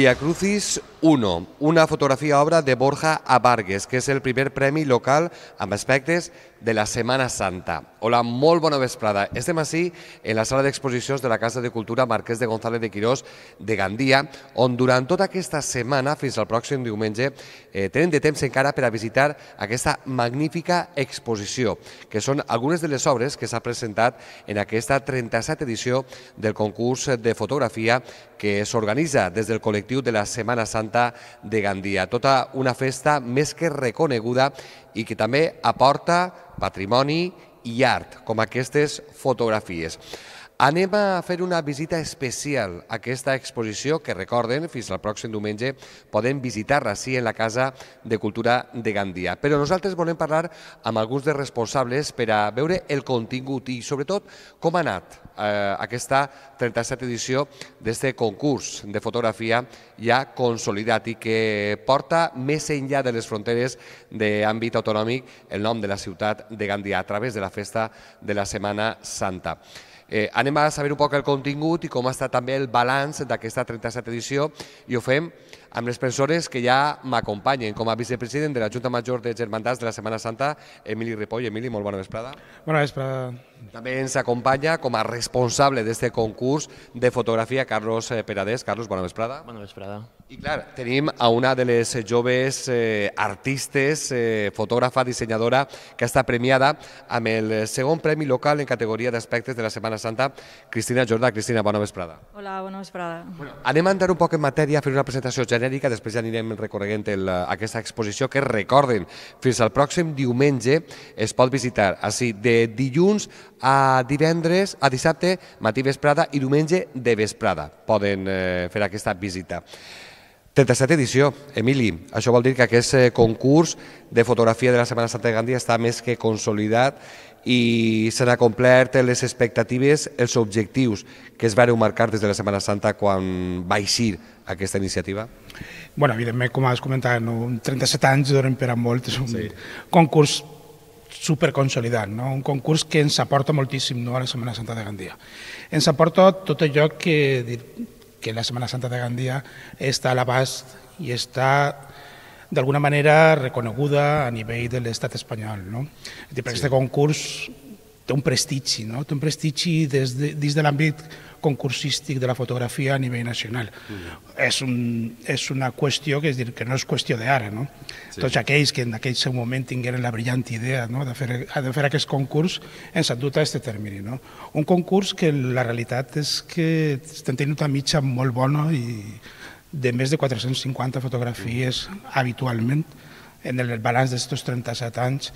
Via Crucis 1, una fotografía obra de Borja Abargues, que es el primer premio local más aspectes de la Setmana Santa. Hola, molt bona vesprada. Estem així en la sala d'exposicions de la Casa de Cultura Marquès de González de Quirós de Gandia, on durant tota aquesta setmana, fins al pròxim diumenge, eh, tenen de temps encara per a visitar aquesta magnífica exposició, que són algunes de les obres que s'ha presentat en aquesta 37 edició del concurs de fotografia que s'organitza des del col·lectiu de la Setmana Santa de Gandia. Tota una festa més que reconeguda i que també aporta patrimoni i art, com aquestes fotografies. Anem a fer una visita especial a aquesta exposició que recorden, fins al pròxim diumenge podem visitar-la sí, en la Casa de Cultura de Gandia. Però nosaltres volem parlar amb alguns dels responsables per a veure el contingut i sobretot com ha anat eh, aquesta 37 edició d'aquest concurs de fotografia ja consolidat i que porta més enllà de les fronteres d'àmbit autonòmic el nom de la ciutat de Gandia a través de la festa de la Setmana Santa. Eh, anem a saber un poc el contingut i com està també el balanç d'aquesta 37 edició i ho fem amb les persones que ja m'acompanyen. Com a vicepresident de la Junta Major de Germandats de la Setmana Santa, Emili Ripoll. Emili, molt bona vesprada. Bona vesprada. També ens acompanya com a responsable d'aquest concurs de fotografia Carlos eh, Peradés. Carlos, bona vesprada. Bona vesprada. I clar, tenim a una de les joves eh, artistes, eh, fotògrafa, dissenyadora, que està premiada amb el segon premi local en categoria d'aspectes de la Setmana Santa, Cristina Jordà. Cristina, bona vesprada. Hola, bona vesprada. Bueno, anem a entrar un poc en matèria, a fer una presentació general genèrica, després ja anirem recorreguent el, aquesta exposició, que recorden, fins al pròxim diumenge es pot visitar, així de dilluns a divendres, a dissabte, matí vesprada i diumenge de vesprada poden eh, fer aquesta visita. 37 edició, Emili. Això vol dir que aquest eh, concurs de fotografia de la Setmana Santa de Gandia està més que consolidat i s'han complert les expectatives, els objectius que es van marcar des de la Setmana Santa quan va eixir aquesta iniciativa? Bueno, evidentment, com has comentat, no? 37 anys donen per a molt. És un sí. concurs superconsolidat, no? un concurs que ens aporta moltíssim no? a la Setmana Santa de Gandia. Ens aporta tot allò que, que la Setmana Santa de Gandia està a l'abast i està d'alguna manera reconeguda a nivell de l'estat espanyol. No? Per sí. aquest concurs té un prestigi, no? té un prestigi des de, dins de l'àmbit concursístic de la fotografia a nivell nacional. Mm. És, un, és una qüestió que, és dir, que no és qüestió d'ara. No? Sí. Tots aquells que en aquell seu moment tingueren la brillant idea no? de, fer, de fer aquest concurs ens han dut a aquest termini. No? Un concurs que la realitat és que estem tenint una mitja molt bona i de més de 450 fotografies mm. habitualment, en el balanç d'aquests 37 anys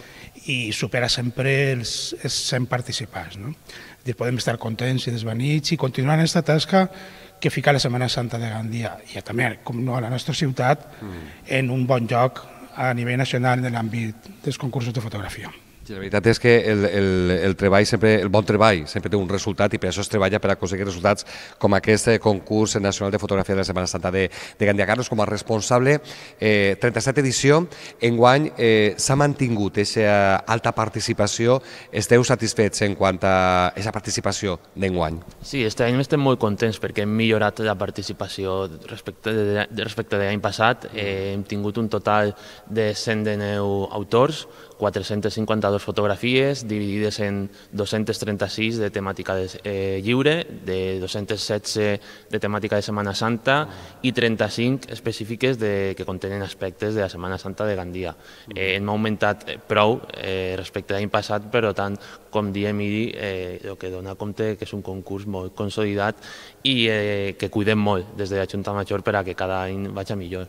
i supera sempre els, els 100 participants. No? Dir, podem estar contents i desvenits i continuar en aquesta tasca que fica la Setmana Santa de Gandia i també, com no, a la nostra ciutat, mm. en un bon lloc a nivell nacional en l'àmbit dels concursos de fotografia. La veritat és que el, el, el treball sempre, el bon treball sempre té un resultat i per això es treballa per aconseguir resultats com aquest eh, concurs nacional de fotografia de la Setmana Santa de, de Gandia Carlos com a responsable. Eh, 37 edició, enguany eh, s'ha mantingut aquesta alta participació. Esteu satisfets en quant a aquesta participació d'enguany? Sí, este any estem molt contents perquè hem millorat la participació respecte de, respecte de l'any passat. Eh, hem tingut un total de 109 autors, 452 fotografies dividides en 236 de temàtica de, eh, lliure, de 216 de temàtica de Setmana Santa i 35 específiques de, que contenen aspectes de la Setmana Santa de Gandia. Eh, hem augmentat eh, prou eh, respecte a l'any passat, però tant com diem i eh, el que dona compte que és un concurs molt consolidat i eh, que cuidem molt des de la Junta Major per a que cada any vagi millor.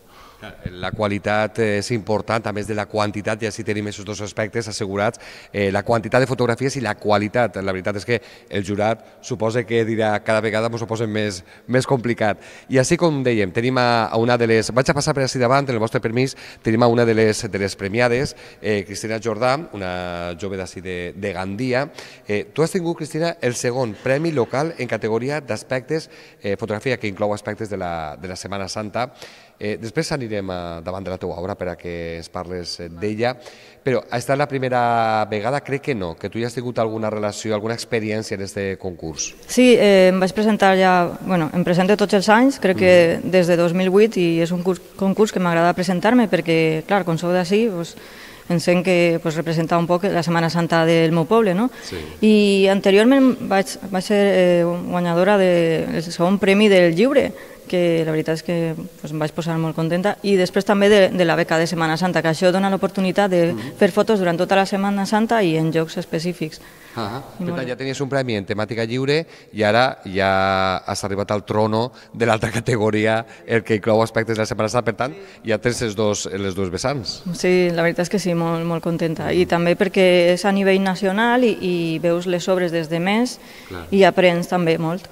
La qualitat és important, a més de la quantitat, ja si tenim aquests dos aspectes assegurats, eh, la quantitat de fotografies i la qualitat. La veritat és que el jurat suposa que dirà cada vegada ens ho posen més, més complicat. I així com dèiem, tenim a, a una de les... Vaig a passar per així davant, amb el vostre permís, tenim a una de les, de les premiades, eh, Cristina Jordà, una jove d'ací de, de Gandia, dia. Eh, tu has tingut, Cristina, el segon premi local en categoria d'aspectes, eh, fotografia que inclou aspectes de la, de la Setmana Santa. Eh, després anirem a, davant de la teua obra per a que es parles eh, d'ella, però ha estat la primera vegada, crec que no, que tu ja has tingut alguna relació, alguna experiència en aquest concurs. Sí, eh, em vaig presentar ja, bueno, em presento tots els anys, crec que mm. des de 2008, i és un concurs que m'agrada presentar-me perquè, clar, com sou d'ací, doncs, pues, pensem que pues, representava un poc la Setmana Santa del meu poble. No? Sí. I anteriorment vaig, vaig ser eh, guanyadora del de, segon premi del llibre, que la veritat és que pues, em vaig posar molt contenta, i després també de, de la beca de Setmana Santa, que això dona l'oportunitat de uh mm-hmm. -huh. fer fotos durant tota la Setmana Santa i en jocs específics. -huh. Ah, ah. per tant, ja tenies un premi en temàtica lliure i ara ja has arribat al trono de l'altra categoria, el que inclou aspectes de la Setmana Santa, per tant, ja tens els dos, les dues vessants. Sí, la veritat és que sí, molt, molt contenta. I mm-hmm. també perquè és a nivell nacional i, i veus les obres des de més Clar. i aprens també molt.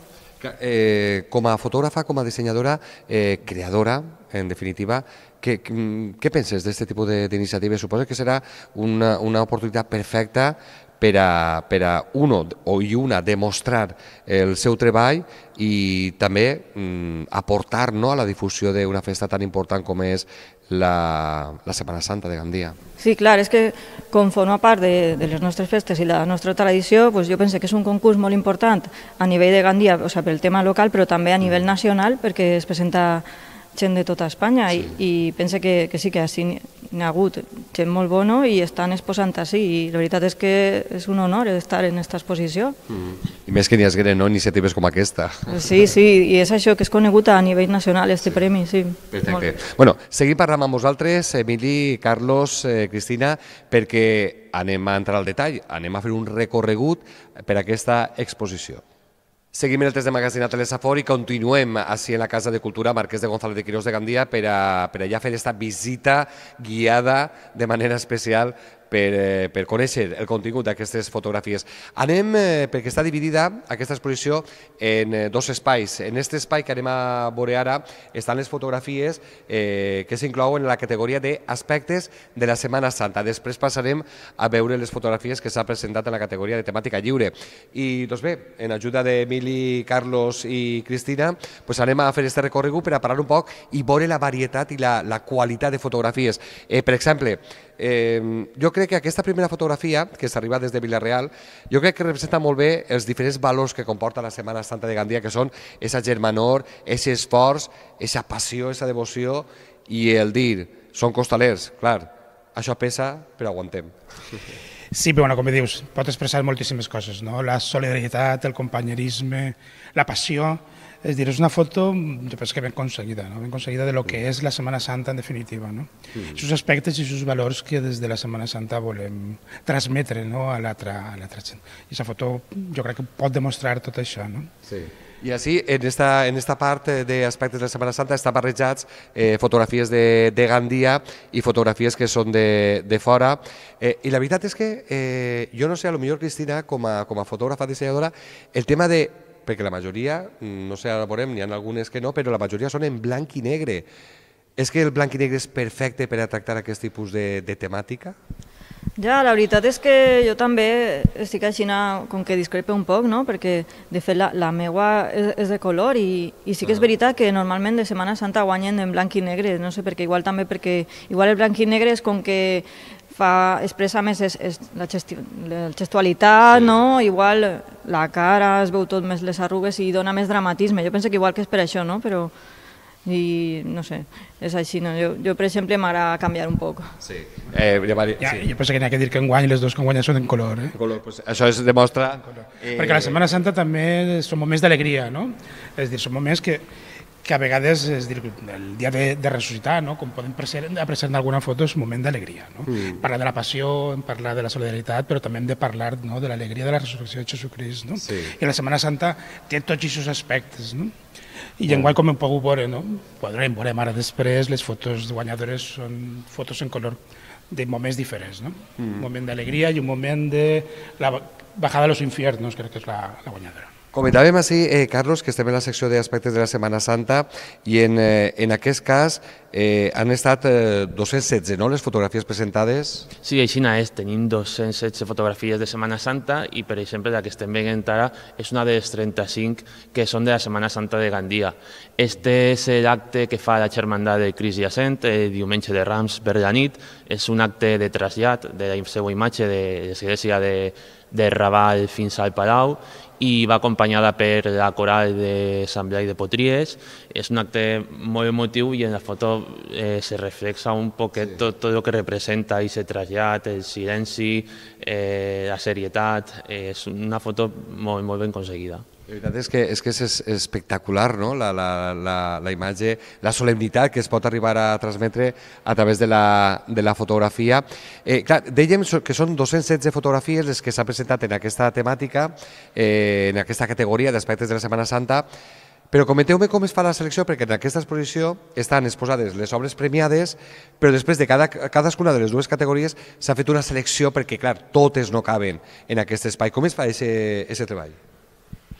Eh, com a fotògrafa, com a dissenyadora, eh, creadora, en definitiva, què, què penses d'aquest tipus d'iniciatives? Suposo que serà una, una oportunitat perfecta per a, per a uno o i una demostrar el seu treball i també mm, aportar no, a la difusió d'una festa tan important com és la, la Setmana Santa de Gandia. Sí, clar, és que com forma part de, de les nostres festes i la nostra tradició, pues jo penso que és un concurs molt important a nivell de Gandia, o sea, pel tema local, però també a nivell nacional, perquè es presenta gent de tota Espanya sí. i, i pense que, que sí que ha hagut gent molt bona i estan exposant així i la veritat és que és un honor estar en aquesta exposició. Mm. I més que n'hi greu, no? iniciatives com aquesta. Sí, sí, i és això que és conegut a nivell nacional, este sí. premi, sí. Perfecte. Bueno, seguim parlant amb vosaltres, Emili, Carlos, eh, Cristina, perquè anem a entrar al detall, anem a fer un recorregut per aquesta exposició. Seguim el test de magazine a Telesafor i continuem així en la Casa de Cultura Marquès de González de Quirós de Gandia per a, per a ja fer aquesta visita guiada de manera especial per, eh, per conèixer el contingut d'aquestes fotografies. Anem, eh, perquè està dividida aquesta exposició en eh, dos espais. En aquest espai que anem a veure ara estan les fotografies eh, que s'inclouen en la categoria d'aspectes de la Setmana Santa. Després passarem a veure les fotografies que s'ha presentat en la categoria de temàtica lliure. I doncs bé, en ajuda d'Emili, Carlos i Cristina, pues anem a fer aquest recorregut per a parlar un poc i veure la varietat i la, la qualitat de fotografies. Eh, per exemple, eh, jo crec que aquesta primera fotografia, que s'arriba des de Villarreal, jo crec que representa molt bé els diferents valors que comporta la Setmana Santa de Gandia, que són aquesta germanor, aquest esforç, aquesta passió, aquesta devoció i el dir, són costalers, clar, això pesa, però aguantem. Sí, però bueno, com dius, pot expressar moltíssimes coses, no? La solidaritat, el companyerisme, la passió, es decir, es una foto, yo pienso que bien conseguida, ¿no? bien conseguida de lo que es la Semana Santa en definitiva. ¿no? Mm. Sus aspectes y sus valores que desde la Semana Santa volen transmitir no? a la l'altra gente. Y esa foto yo creo que puede demostrar todo eso. No? Sí. I així, en esta, en esta part d'aspectes de la Setmana Santa estan barrejats eh, fotografies de, de Gandia i fotografies que són de, de fora. Eh, I la veritat és que eh, jo no sé, a lo millor, Cristina, com a, com a fotògrafa dissenyadora, el tema de perquè la majoria, mm, no sé, ara veurem, n'hi ha algunes que no, però la majoria són en blanc i negre. És que el blanc i negre és perfecte per a tractar aquest tipus de, de temàtica? Ja, la veritat és que jo també estic així, com que discrepe un poc, no? perquè de fet la, la meua és, és de color i, i sí que és ah. veritat que normalment de Setmana Santa guanyen en blanc i negre, no sé, perquè igual també perquè igual el blanc i negre és com que fa, expressa més es, es, la, gesti, la gestualitat, sí. no? igual eh, la cara, es veu tot més les arrugues i dona més dramatisme. Jo penso que igual que és per això, no? però i no sé, és així, no? jo, jo per exemple m'agrada canviar un poc. Sí. Eh, ja, sí. Jo penso que n'hi ha que dir que en guany les dues que guany són en color. Eh? En color pues, això es demostra... Eh... Perquè la eh, Setmana Santa també són moments d'alegria, no? És dir, són moments que que a vegades és dir, el dia de, de ressuscitar, no? com podem apreciar en alguna foto, és un moment d'alegria. No? Mm. Parlar de la passió, parlar de la solidaritat, però també hem de parlar no? de l'alegria de la resurrecció de Jesucrist. No? Sí. I la Setmana Santa té tots aquests aspectes. No? I mm. igual com hem pogut veure, no? podrem veure ara després, les fotos guanyadores són fotos en color de moments diferents, no? Mm. Un moment d'alegria i un moment de la bajada a los infiernos, crec que és la, la guanyadora. Comentàvem així, eh, Carlos, que estem en la secció d'aspectes de la Setmana Santa i en, eh, en aquest cas eh, han estat eh, 216, no?, les fotografies presentades? Sí, així és, tenim 216 fotografies de Setmana Santa i, per exemple, la que estem veient ara és una de les 35 que són de la Setmana Santa de Gandia. Este és l'acte que fa la Germandat de Cris i Ascent, el eh, diumenge de Rams per la nit. És un acte de trasllat de la seva imatge de l'església de, de Raval fins al Palau i va acompanyada per la coral de Sant Blai de Potries. És un acte molt emotiu i en la foto eh, se reflexa un poquet sí. tot, tot el que representa i se trasllat, el silenci, eh, la serietat. Eh, és una foto molt, molt ben aconseguida. La veritat és que és, que és espectacular no? la, la, la, la imatge, la solemnitat que es pot arribar a transmetre a través de la, de la fotografia. Eh, clar, dèiem que són 216 fotografies les que s'ha presentat en aquesta temàtica, eh, en aquesta categoria d'aspectes de la Setmana Santa, però comenteu-me com es fa la selecció, perquè en aquesta exposició estan exposades les obres premiades, però després de cada, cadascuna de les dues categories s'ha fet una selecció perquè, clar, totes no caben en aquest espai. Com es fa aquest treball?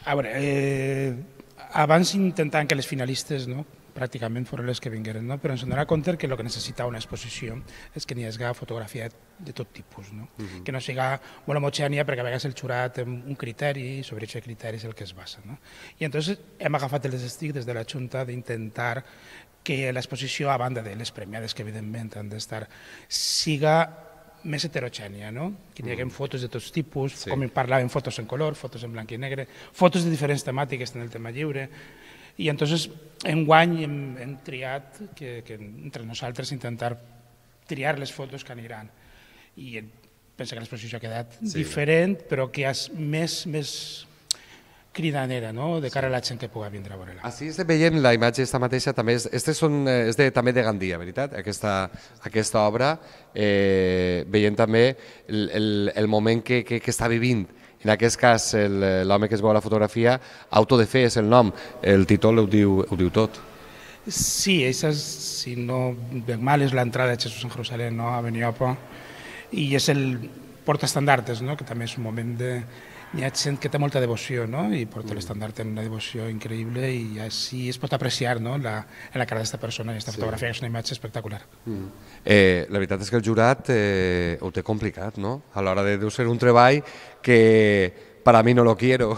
A veure, eh, abans intentant que les finalistes no, pràcticament foren les que vingueren, no? però ens donarà compte que el que necessita una exposició és que n'hi hagués fotografia de tot tipus, no? Uh mhm. -huh. que no siga molt homogènia perquè a vegades el jurat té un criteri i sobre aquest criteri és el que es basa. No? I entonces hem agafat el estic des de la Junta d'intentar que l'exposició, a banda de les premiades que evidentment han d'estar, siga més heterogènia, no? Que hi haguem mm. fotos de tots tipus, sí. com en parlàvem, fotos en color, fotos en blanc i negre, fotos de diferents temàtiques en el tema lliure, i entonces en guany hem, hem triat que, que entre nosaltres intentar triar les fotos que aniran. I penso que l'exposició ha quedat sí. diferent, però que és més, més cridanera no? de cara a la gent que pugui vindre a veure-la. Així estem veient la imatge aquesta mateixa, també és, este són, és de, també de Gandia, veritat? Aquesta, aquesta obra, eh, veient també el, el, el moment que, que, que està vivint en aquest cas, l'home que es veu a la fotografia, Auto de Fe és el nom, el títol ho diu, ho diu tot. Sí, esa, si no veig mal, és l'entrada de Jesús en Jerusalem no? a Beniopo i és el portaestandartes, no? que també és un moment de, hi ha gent que té molta devoció no? i porta mm. l'estandard en una devoció increïble i així es pot apreciar no? la, en la cara d'aquesta persona i aquesta sí. fotografia és una imatge espectacular. Mm. Eh, la veritat és que el jurat eh, ho té complicat, no? A l'hora de, de ser un treball que para mí no lo quiero.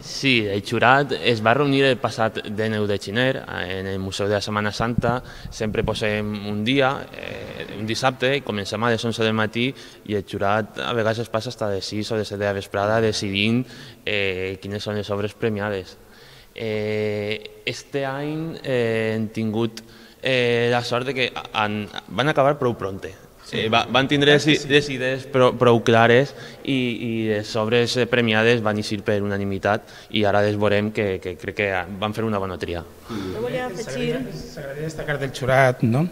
Sí, el Churat es va reunir el passat 19 de gener eh, en el Museu de la Setmana Santa. Sempre posem un dia, eh, un dissabte, comencem a les 11 del matí i el Xurat a vegades es passa fins a les 6 o les 7 de la vesprada decidint eh, quines són les obres premiades. Eh, este any eh, hem tingut eh, la sort de que han, van acabar prou pronte Sí, va, van tindre sí, sí. les idees prou, prou clares i, i les obres eh, premiades van eixir per unanimitat i ara les veurem que, que crec que van fer una bona tria. volia S'agradaria destacar del jurat, no?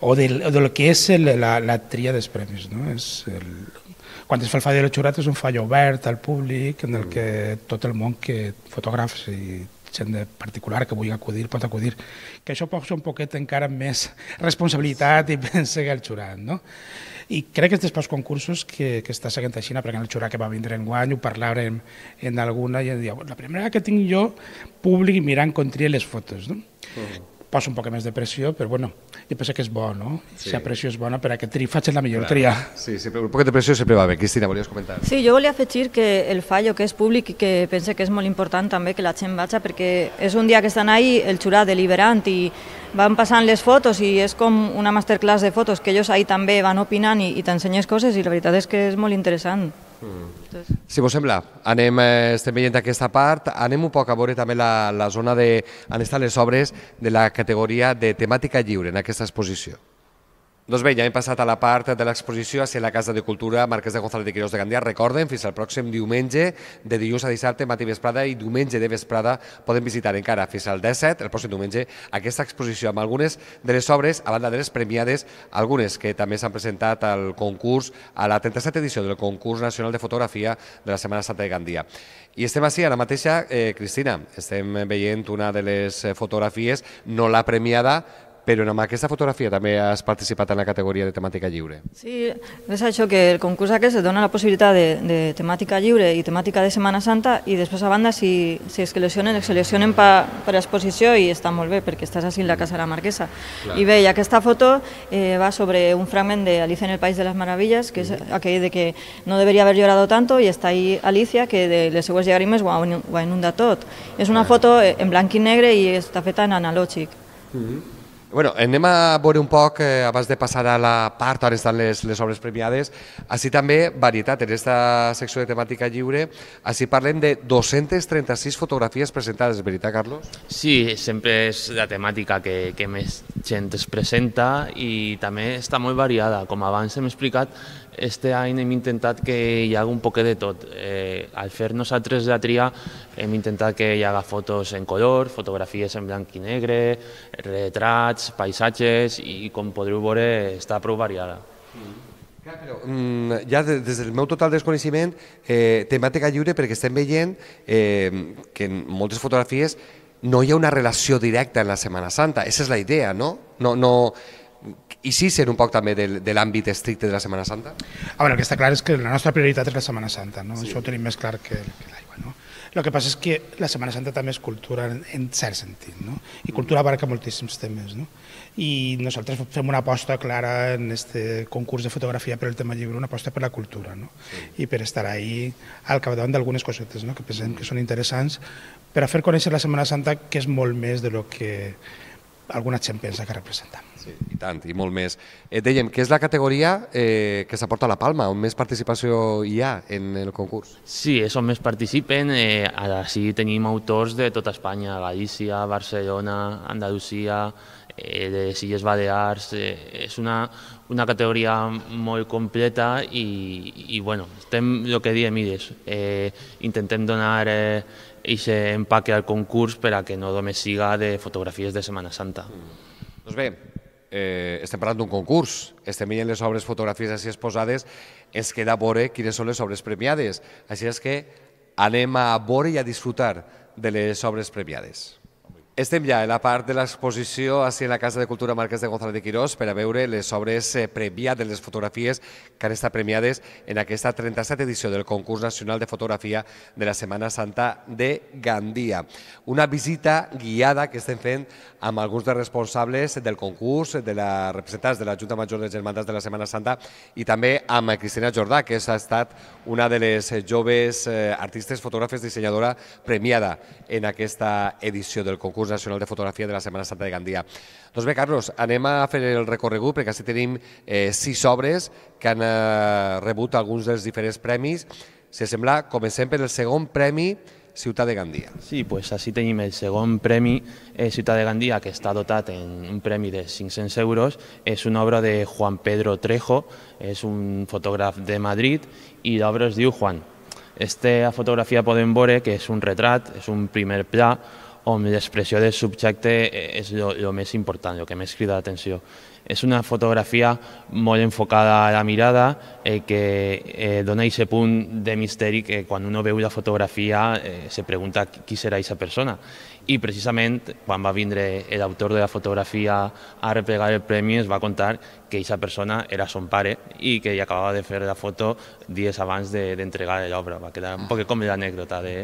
O del, o del que és el, la, la tria dels premis, no? És el, quan es fa el fallo del jurat és un fallo obert al públic en el mm. que tot el món que fotògrafs i gent de particular que vulgui acudir pot acudir, que això posa un poquet encara més responsabilitat i pensa que el jurat, no? I crec que aquests dos concursos que, que està seguint així, perquè en el jurat que va vindre en guany ho parlàvem en alguna i em diu, la primera que tinc jo públic mirant contra les fotos, no? Uh mm. -huh posa un poc més de pressió, però bueno, jo penso que és bo, no? Sí. Si la pressió és bona, per a que tri, faig la millor Clar. tria. Sí, sí, però un poc de pressió sempre va bé. Cristina, volies comentar? Sí, jo volia afegir que el fallo que és públic i que pense que és molt important també que la gent vagi, perquè és un dia que estan ahí el xurà deliberant i van passant les fotos i és com una masterclass de fotos que ells ahí també van opinant i, i t'ensenyes coses i la veritat és que és molt interessant. Si vos sembla, anem, eh, estem veient aquesta part, anem un poc a veure també la, la zona de, on estan les obres de la categoria de temàtica lliure en aquesta exposició. Doncs bé, ja hem passat a la part de l'exposició a ser la Casa de Cultura Marquès de González de Quirós de Gandia. Recorden, fins al pròxim diumenge, de dilluns a dissabte, matí vesprada i diumenge de vesprada poden visitar encara fins al 17, el pròxim diumenge, aquesta exposició amb algunes de les obres, a banda de les premiades, algunes que també s'han presentat al concurs, a la 37 edició del concurs nacional de fotografia de la Setmana Santa de Gandia. I estem així, ara mateixa, eh, Cristina, estem veient una de les fotografies, no la premiada, però amb aquesta fotografia també has participat en la categoria de temàtica lliure. Sí, és això, que el concurs aquest es dona la possibilitat de, de temàtica lliure i temàtica de Setmana Santa i després a banda si, si es seleccionen, es seleccionen pa, per exposició i està molt bé perquè estàs així en la Casa de la Marquesa. Clar. I bé, i aquesta foto eh, va sobre un fragment de Alicia en el País de les Maravilles que és mm-hmm. aquell de que no debería haver llorado tanto i està ahí Alicia que de les seues llagrimes ho, ho inunda tot. És una foto eh, en blanc i negre i està feta en analògic. Mm -hmm. Bueno, eh, anem a veure un poc, eh, abans de passar a la part on estan les, les obres premiades, així també varietat, en aquesta secció de temàtica lliure, així parlem de 236 fotografies presentades, veritat, Carlos? Sí, sempre és la temàtica que, que més gent es presenta i també està molt variada. Com abans hem explicat, Este any hem intentat que hi hagi un poc de tot. Eh, al fer nosaltres de tria hem intentat que hi hagi fotos en color, fotografies en blanc i negre, retrats, paisatges i com podreu veure està prou variada. però mm, ja des del meu total desconeixement, eh, temàtica lliure perquè estem veient eh, que en moltes fotografies no hi ha una relació directa en la Setmana Santa. Esa és la idea, no? No, no, i sí, ser un poc també de, de l'àmbit estricte de la Setmana Santa? A ah, veure, el que està clar és que la nostra prioritat és la Setmana Santa, no? Sí. això ho tenim més clar que, que l'aigua. No? El que passa és que la Setmana Santa també és cultura en, en cert sentit, no? i cultura mm. abarca moltíssims temes. No? I nosaltres fem una aposta clara en este concurs de fotografia per al tema llibre, una aposta per la cultura, no? Sí. i per estar ahí al capdavant d'algunes cosetes no? que mm. pensem que són interessants per a fer conèixer la Setmana Santa, que és molt més de lo que alguna Champions que representa. Sí, i tant, i molt més. Et eh, dèiem que és la categoria eh, que s'aporta a la Palma, on més participació hi ha en el concurs. Sí, és on més participen. Eh, ara sí tenim autors de tota Espanya, Galícia, Barcelona, Andalusia, eh, de les Illes Balears, eh, és una, una categoria molt completa i, i bueno, estem el que diem Ides, eh, intentem donar eh, empaque al concurs per a que no només siga de fotografies de Setmana Santa. Mm. Doncs bé, eh, estem parlant d'un concurs, estem veient les obres fotografies així exposades, ens queda veure quines són les obres premiades. Així és que anem a veure i a disfrutar de les obres premiades. Estem ja a la part de l'exposició a en la Casa de Cultura Marquès de González de Quirós per a veure les obres eh, premiades, les fotografies que han estat premiades en aquesta 37 edició del Concurs Nacional de Fotografia de la Setmana Santa de Gandia. Una visita guiada que estem fent amb alguns dels responsables del concurs, de la representants de la Junta Major de Germandats de la Setmana Santa i també amb Cristina Jordà, que ha estat una de les eh, joves eh, artistes, fotògrafes, dissenyadora premiada en aquesta edició del concurs concurs nacional de fotografia de la Setmana Santa de Gandia. Doncs bé, Carlos, anem a fer el recorregut perquè així tenim eh, sis obres que han eh, rebut alguns dels diferents premis. Si sembla, comencem per el segon premi Ciutat de Gandia. Sí, pues així tenim el segon premi eh, Ciutat de Gandia, que està dotat en un premi de 500 euros. És una obra de Juan Pedro Trejo, és un fotògraf de Madrid, i l'obra es diu Juan. Esta fotografia podem veure que és un retrat, és un primer pla, on l'expressió del subjecte és el més important, el que més crida l'atenció. És una fotografia molt enfocada a la mirada eh, que eh, dona aquest punt de misteri que quan uno veu la fotografia eh, se pregunta qui serà aquesta persona. I precisament quan va vindre l'autor de la fotografia a replegar el premi es va contar que aquesta persona era son pare i que ell acabava de fer la foto dies abans d'entregar de, l'obra. Va quedar un ah. poc com l'anècdota de,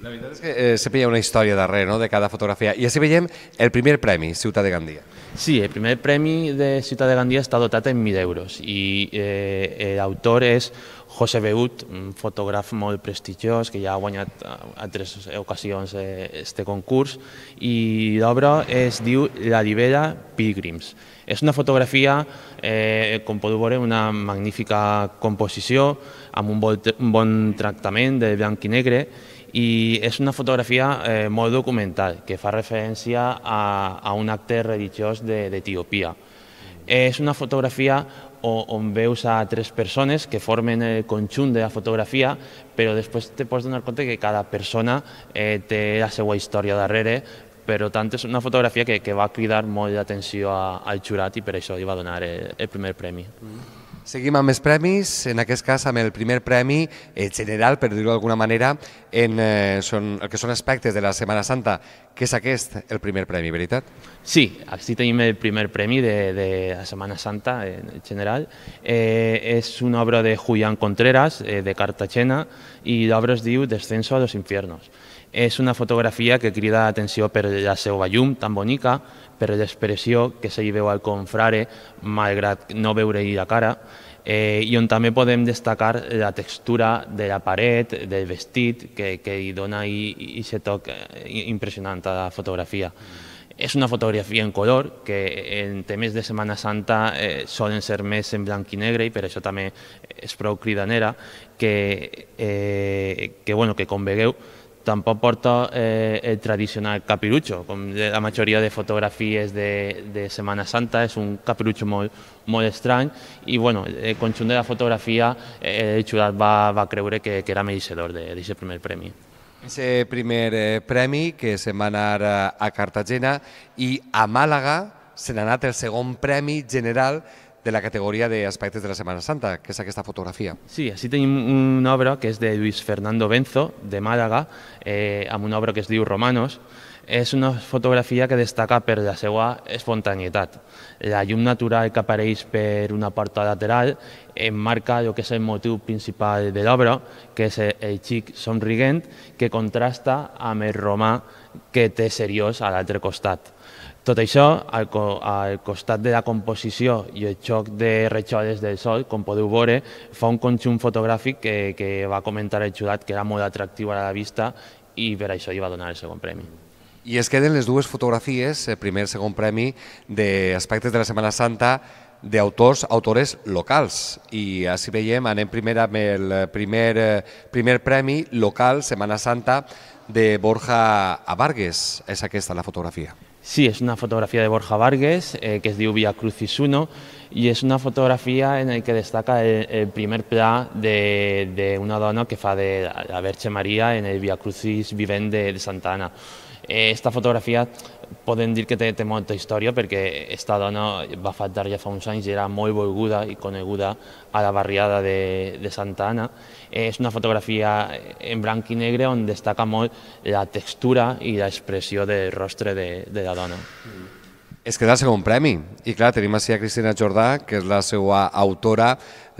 la veritat és que eh, sempre hi ha una història darrere no?, de cada fotografia. I així veiem el primer premi, Ciutat de Gandia. Sí, el primer premi de Ciutat de Gandia està dotat en 1.000 euros i eh, l'autor és José Beut, un fotògraf molt prestigiós que ja ha guanyat eh, a tres ocasions eh, este concurs i l'obra es diu La Libera Pilgrims. És una fotografia, eh, com podeu veure, una magnífica composició amb un bon, un bon tractament de blanc i negre i és una fotografia eh, molt documental que fa referència a, a un acte religiós d'Etiopia. De, és una fotografia on, on veus a tres persones que formen el conjunt de la fotografia, però després te pots donar compte que cada persona eh, té la seva història darrere, però tant és una fotografia que, que va cridar molt l'atenció al jurat i per això li va donar el, el primer premi. Mm. Seguim amb més premis, en aquest cas amb el primer premi eh, general, per dir-ho d'alguna manera, en eh, són, el que són aspectes de la Setmana Santa, que és aquest el primer premi, veritat? Sí, aquí tenim el primer premi de, de la Setmana Santa en eh, general. Eh, és una obra de Julián Contreras, eh, de Cartagena, i l'obra es diu Descenso a los infiernos. És una fotografia que crida l'atenció per la seva llum tan bonica, per l'expressió que se li veu al confrare, malgrat no veure-hi la cara, eh, i on també podem destacar la textura de la paret, del vestit, que, que hi dona i aquest toc eh, impressionant a la fotografia. És una fotografia en color, que en temes de Setmana Santa eh, solen ser més en blanc i negre i per això també és prou cridanera, que, eh, que, bueno, que com vegueu, tampoc porta eh, el tradicional capirutxo, com la majoria de fotografies de, de Setmana Santa, és un capirutxo molt, molt estrany, i bueno, el conjunt de la fotografia eh, el jurat va, va creure que, que era mereixedor d'aquest primer premi. Ese primer eh, premi que se'n va anar eh, a Cartagena i a Màlaga se n'ha anat el segon premi general de la categoria d'Aspectes de la Setmana Santa, que és aquesta fotografia. Sí, així tenim una obra que és de Luis Fernando Benzo, de Màlaga, eh, amb una obra que es diu Romanos. És una fotografia que destaca per la seva espontanietat. La llum natural que apareix per una porta lateral enmarca el que és el motiu principal de l'obra, que és el xic somriguent, que contrasta amb el romà que té seriós a l'altre costat. Tot això, al, co al costat de la composició i el xoc de retxoles del sol, com podeu veure, fa un conjunt fotogràfic que, que va comentar el jurat que era molt atractiu a la vista i per això hi va donar el segon premi. I es queden les dues fotografies, el primer i el segon premi, d'aspectes de la Setmana Santa d'autors, autores locals. I així veiem, anem primer amb el primer, primer premi local, Setmana Santa, de Borja Abargues. És aquesta la fotografia. Sí, es una fotografía de Borja Vargas, eh, que es de Ubia Crucis 1, y es una fotografía en la que destaca el, primer pla de, de, una dona que fa de la, la María en el Via Crucis de, de Santa Ana. Esta fotografia podem dir que té, té molta història perquè esta dona va faltar ja fa uns anys i era molt volguda i coneguda a la barriada de, de Santa Ana. És una fotografia en blanc i negre on destaca molt la textura i l'expressió del rostre de, de la dona. És que és el segon premi. I clar, tenim així a Cristina Jordà, que és la seva autora,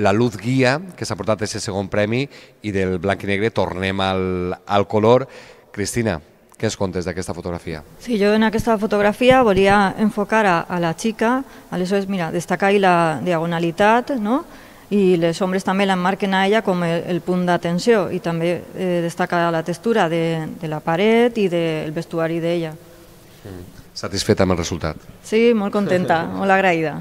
la Luz Guia, que s'ha portat aquest segon premi, i del blanc i negre tornem al, al color. Cristina, què es contes d'aquesta fotografia? Sí, jo en aquesta fotografia volia enfocar a, a la xica, aleshores, mira, destacar la diagonalitat, no?, i les ombres també l'emmarquen a ella com el, el punt d'atenció i també eh, destaca la textura de, de la paret i del de, vestuari d'ella. Mm. Satisfeta amb el resultat? Sí, molt contenta, molt agraïda.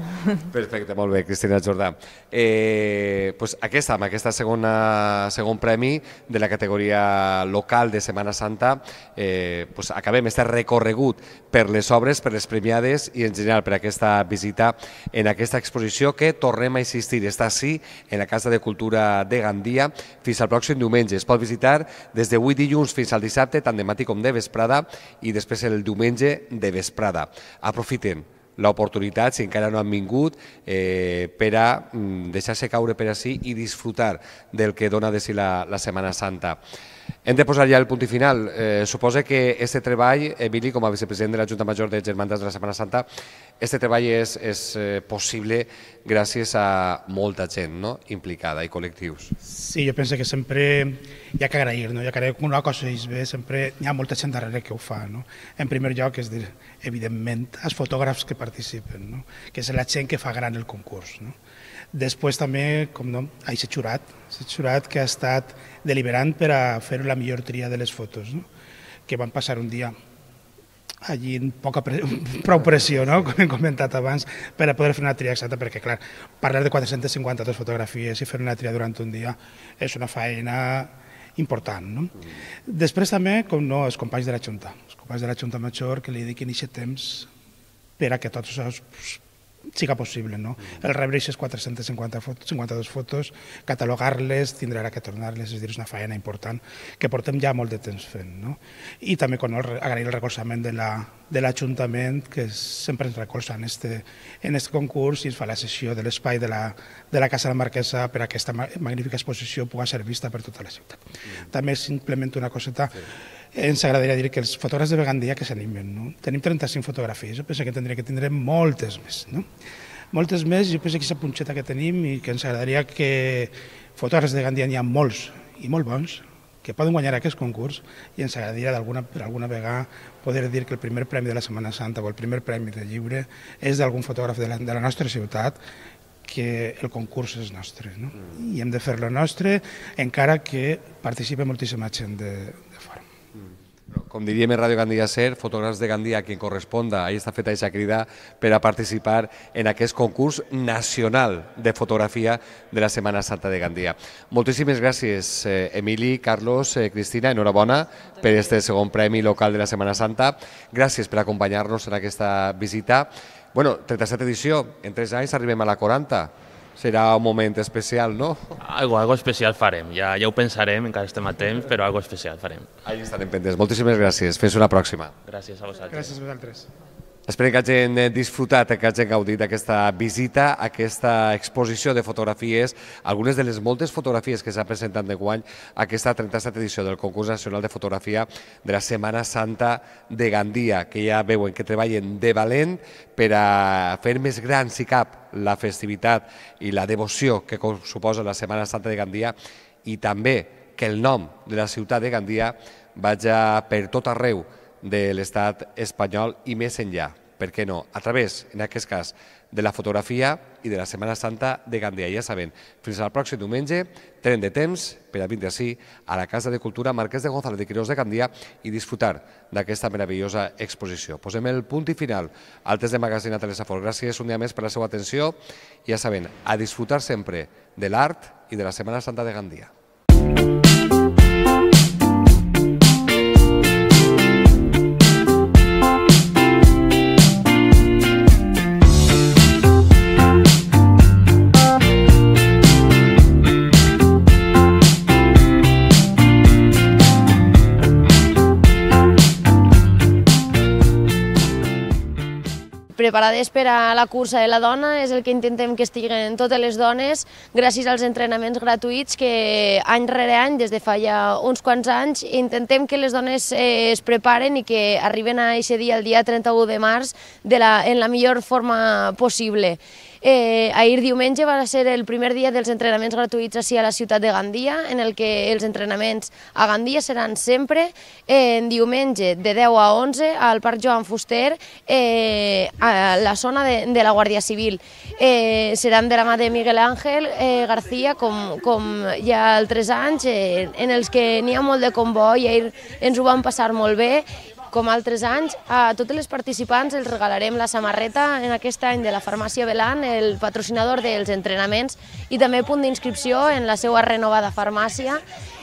Perfecte, molt bé, Cristina Jordà. Eh, pues aquesta, amb aquesta segona, segon premi de la categoria local de Setmana Santa, eh, pues acabem este recorregut per les obres, per les premiades i en general per aquesta visita en aquesta exposició que tornem a insistir, està així, en la Casa de Cultura de Gandia, fins al pròxim diumenge. Es pot visitar des de 8 dilluns fins al dissabte, tant de matí com de vesprada, i després el diumenge de vesprada vesprada. Aprofiten l'oportunitat, si encara no han vingut, eh, per a mm, deixar-se caure per així i disfrutar del que dona de si la, la Setmana Santa. Hem de posar ja el punt i final. Eh, suposa que aquest treball, Emili, eh, com a vicepresident de la Junta Major de Germandats de la Setmana Santa, Este treball és, és eh, possible gràcies a molta gent no? implicada i col·lectius. Sí, jo penso que sempre hi ha que agrair, no? hi ha que agrair una cosa és bé, sempre hi ha molta gent darrere que ho fa. No? En primer lloc, és dir, evidentment, els fotògrafs que participen, no? que és la gent que fa gran el concurs. No? Després també, com no, ha aquest jurat, aquest jurat que ha estat deliberant per a fer la millor tria de les fotos, no? que van passar un dia allí en poca pre prou pressió, no? com hem comentat abans, per a poder fer una tria exacta, perquè clar, parlar de 452 fotografies i fer una tria durant un dia és una feina important. No? Mm. Després també, com no, els companys de la Junta, els companys de la Junta Major que li dediquin aquest temps per a que tots els siga possible. No? Mm. El rebre aquestes 450 fotos, 52 fotos, catalogar-les, tindrà ara que tornar-les, és dir, és una feina important que portem ja molt de temps fent. No? I també quan el, agrair el recolzament de la, de l'Ajuntament, que sempre ens recolza en este, en este concurs i ens fa la sessió de l'espai de, la, de la Casa de la Marquesa per a aquesta magnífica exposició pugui ser vista per tota la ciutat. Mm. També simplement una coseta sí ens agradaria dir que els fotògrafs de vegandia que s'animen. No? Tenim 35 fotografies, jo penso que tindré que tindrem moltes més. No? Moltes més, jo penso que és la punxeta que tenim i que ens agradaria que fotògrafs de Gandia n'hi ha molts i molt bons, que poden guanyar aquest concurs i ens agradaria d'alguna alguna vegada poder dir que el primer premi de la Setmana Santa o el primer premi de llibre és d'algun fotògraf de la, de la nostra ciutat que el concurs és nostre no? Mm. i hem de fer-lo nostre encara que participe moltíssima gent de, de fora com diríem a Ràdio Gandia Ser, fotògrafs de Gandia, que corresponda, ahir està feta aquesta crida per a participar en aquest concurs nacional de fotografia de la Setmana Santa de Gandia. Moltíssimes gràcies, eh, Emili, Carlos, eh, Cristina, enhorabona per este segon premi local de la Setmana Santa. Gràcies per acompanyar-nos en aquesta visita. Bueno, 37 edició, en 3 anys arribem a la 40 serà un moment especial, no? Algo, algo especial farem, ja, ja ho pensarem, encara estem a temps, però algo especial farem. Ahí estarem pendents. Moltíssimes gràcies. Fes una pròxima. Gràcies a vosaltres. Gràcies a vosaltres. Esperem que hagin disfrutat, que hagin gaudit d'aquesta visita, aquesta exposició de fotografies, algunes de les moltes fotografies que s'ha presentat de guany a aquesta 37 a edició del Concurs Nacional de Fotografia de la Setmana Santa de Gandia, que ja veuen que treballen de valent per a fer més gran, si cap, la festivitat i la devoció que suposa la Setmana Santa de Gandia i també que el nom de la ciutat de Gandia vaja per tot arreu de l'estat espanyol i més enllà per què no? A través, en aquest cas, de la fotografia i de la Setmana Santa de Gandia. Ja saben, fins al pròxim diumenge, tenen de temps per a vindre així a la Casa de Cultura Marquès de Gonzalo de Quirós de Gandia i disfrutar d'aquesta meravellosa exposició. Posem el punt i final al test de a Teresa Fort. Gràcies un dia més per la seva atenció. Ja saben, a disfrutar sempre de l'art i de la Setmana Santa de Gandia. preparades per a la cursa de la dona, és el que intentem que estiguen totes les dones gràcies als entrenaments gratuïts que any rere any, des de fa ja uns quants anys, intentem que les dones eh, es preparen i que arriben a aquest dia, el dia 31 de març, de la, en la millor forma possible. Eh, ahir diumenge va ser el primer dia dels entrenaments gratuïts així a la ciutat de Gandia, en el que els entrenaments a Gandia seran sempre eh, en diumenge de 10 a 11 al Parc Joan Fuster, eh, a la zona de, de la Guàrdia Civil. Eh, seran de la mà de Miguel Ángel eh, García, com, com ja altres anys, eh, en els que n'hi ha molt de convoi, ahir ens ho vam passar molt bé com altres anys, a totes les participants els regalarem la samarreta en aquest any de la farmàcia Belan, el patrocinador dels entrenaments i també punt d'inscripció en la seva renovada farmàcia.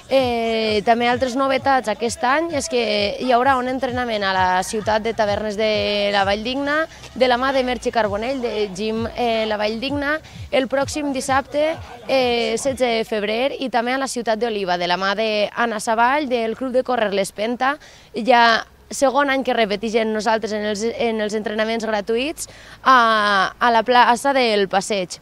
Eh, també altres novetats aquest any és que hi haurà un entrenament a la ciutat de Tavernes de la Vall Digna de la mà de Merche Carbonell de Gim eh, La Vall Digna, el pròxim dissabte eh, 16 de febrer i també a la ciutat d'Oliva de la mà d'Anna Savall del Club de Correr l'Espenta ja segon any que repetixen nosaltres en els, en els entrenaments gratuïts a, a la plaça del passeig.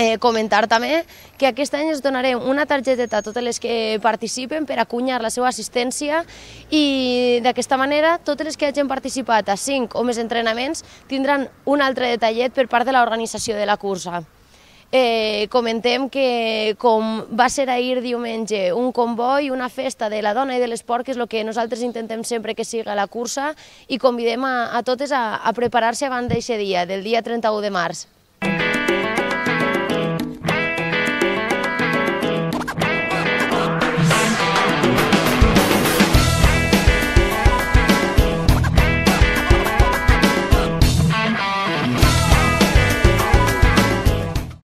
Eh, comentar també que aquest any es donarem una targeteta a totes les que participen per acunyar la seva assistència i d'aquesta manera totes les que hagin participat a 5 o més entrenaments tindran un altre detallet per part de l'organització de la cursa eh, comentem que com va ser ahir diumenge un comboi, una festa de la dona i de l'esport, que és el que nosaltres intentem sempre que siga la cursa, i convidem a, a totes a, a preparar-se abans d'aquest dia, del dia 31 de març.